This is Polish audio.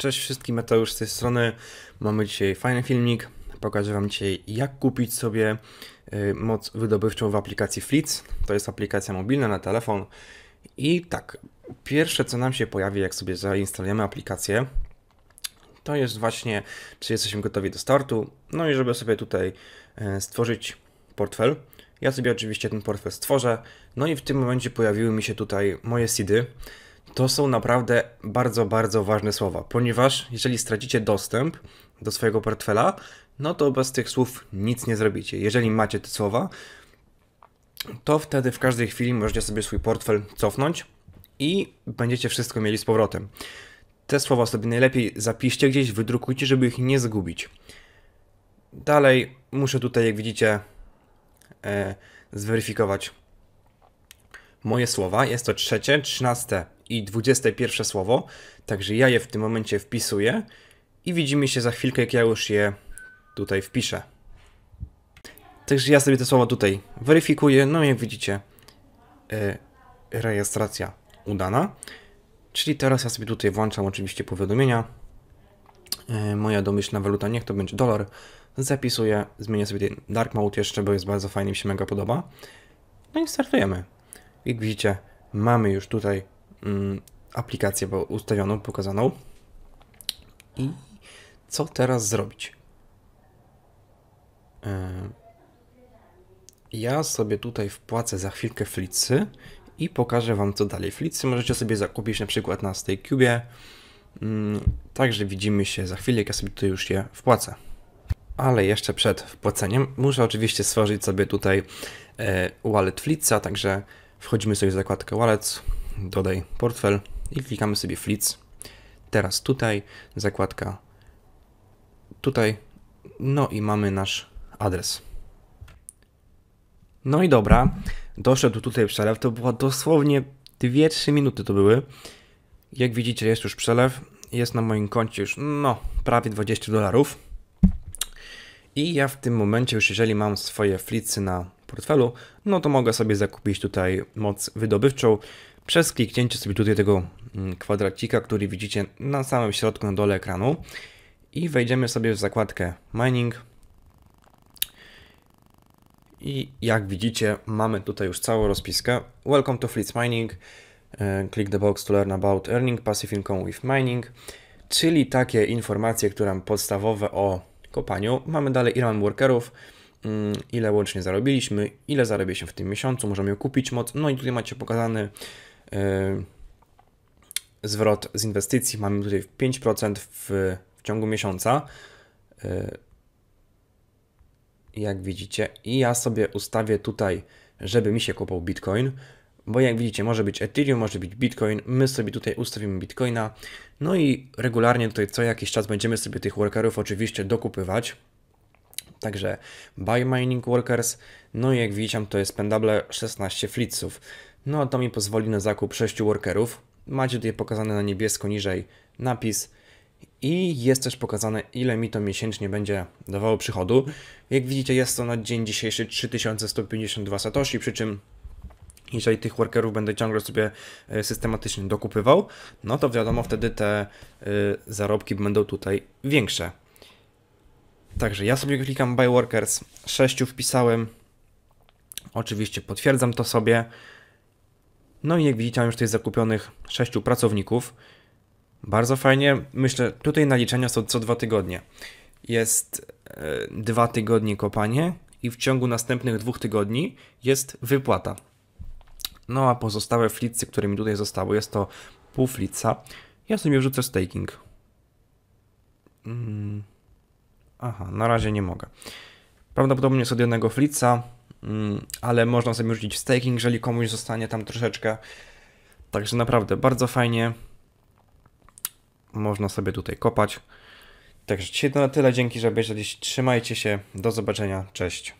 Cześć wszystkim, Mateusz z tej strony. Mamy dzisiaj fajny filmik. Pokażę Wam dzisiaj, jak kupić sobie y, moc wydobywczą w aplikacji Flits. To jest aplikacja mobilna na telefon. I tak, pierwsze co nam się pojawi, jak sobie zainstalujemy aplikację, to jest właśnie, czy jesteśmy gotowi do startu. No i żeby sobie tutaj y, stworzyć portfel. Ja sobie oczywiście ten portfel stworzę. No i w tym momencie pojawiły mi się tutaj moje seedy. To są naprawdę bardzo, bardzo ważne słowa, ponieważ jeżeli stracicie dostęp do swojego portfela, no to bez tych słów nic nie zrobicie. Jeżeli macie te słowa, to wtedy w każdej chwili możecie sobie swój portfel cofnąć i będziecie wszystko mieli z powrotem. Te słowa sobie najlepiej zapiszcie gdzieś, wydrukujcie, żeby ich nie zgubić. Dalej muszę tutaj, jak widzicie, e, zweryfikować moje słowa. Jest to trzecie, trzynaste i 21 słowo, także ja je w tym momencie wpisuję i widzimy się za chwilkę, jak ja już je tutaj wpiszę. Także ja sobie te słowa tutaj weryfikuję, no jak widzicie, yy, rejestracja udana. Czyli teraz ja sobie tutaj włączam oczywiście powiadomienia. Yy, moja domyślna waluta, niech to będzie dolar. Zapisuję, zmienię sobie ten dark mode jeszcze, bo jest bardzo fajnie, mi się mega podoba. No i startujemy. Jak widzicie, mamy już tutaj Mm, aplikację ustawioną, pokazaną. I co teraz zrobić? E, ja sobie tutaj wpłacę za chwilkę flicy i pokażę Wam co dalej. Flicy możecie sobie zakupić na przykład na StayCube. Mm, także widzimy się za chwilę, jak ja sobie tutaj już je wpłacę. Ale jeszcze przed wpłaceniem muszę oczywiście stworzyć sobie tutaj e, wallet flica, także wchodzimy sobie w zakładkę wallets, dodaj portfel i klikamy sobie Flits. Teraz tutaj zakładka tutaj, no i mamy nasz adres. No i dobra, doszedł tutaj przelew, to była dosłownie 2-3 minuty to były. Jak widzicie jest już przelew, jest na moim koncie już no prawie 20 dolarów. I ja w tym momencie już jeżeli mam swoje flicy na portfelu, no to mogę sobie zakupić tutaj moc wydobywczą przez kliknięcie sobie tutaj tego mm, kwadracika, który widzicie na samym środku na dole ekranu i wejdziemy sobie w zakładkę mining i jak widzicie mamy tutaj już całą rozpiskę welcome to Fleets Mining e, click the box to learn about earning passive income with mining czyli takie informacje, które są podstawowe o kopaniu mamy dalej Iran workerów mm, ile łącznie zarobiliśmy, ile zarobiliśmy w tym miesiącu, możemy kupić moc, no i tutaj macie pokazany Yy, zwrot z inwestycji mamy tutaj 5% w, w ciągu miesiąca. Yy, jak widzicie, i ja sobie ustawię tutaj, żeby mi się kupował Bitcoin, bo jak widzicie, może być Ethereum, może być Bitcoin. My sobie tutaj ustawimy Bitcoina, no i regularnie tutaj co jakiś czas będziemy sobie tych workerów oczywiście dokupywać. Także buy mining workers, no i jak widzicie, to jest pędable 16 flitsów. No to mi pozwoli na zakup 6 workerów. Macie tutaj pokazane na niebiesko niżej napis i jest też pokazane ile mi to miesięcznie będzie dawało przychodu. Jak widzicie jest to na dzień dzisiejszy 3152 satoshi, przy czym jeżeli tych workerów będę ciągle sobie e, systematycznie dokupywał, no to wiadomo wtedy te e, zarobki będą tutaj większe. Także ja sobie klikam buy workers, 6 wpisałem, oczywiście potwierdzam to sobie, no i jak widzicie, mam już tutaj zakupionych sześciu pracowników. Bardzo fajnie. Myślę, tutaj naliczenia są co dwa tygodnie. Jest e, dwa tygodnie kopanie i w ciągu następnych dwóch tygodni jest wypłata. No a pozostałe flicy, które mi tutaj zostały, jest to pół flica. Ja sobie wrzucę staking. Mm, aha, na razie nie mogę. Prawdopodobnie jest od jednego flica, Mm, ale można sobie rzucić staking, jeżeli komuś zostanie tam troszeczkę. Także naprawdę bardzo fajnie. Można sobie tutaj kopać. Także dzisiaj to na tyle. Dzięki, że obejrzeliście. Trzymajcie się. Do zobaczenia. Cześć.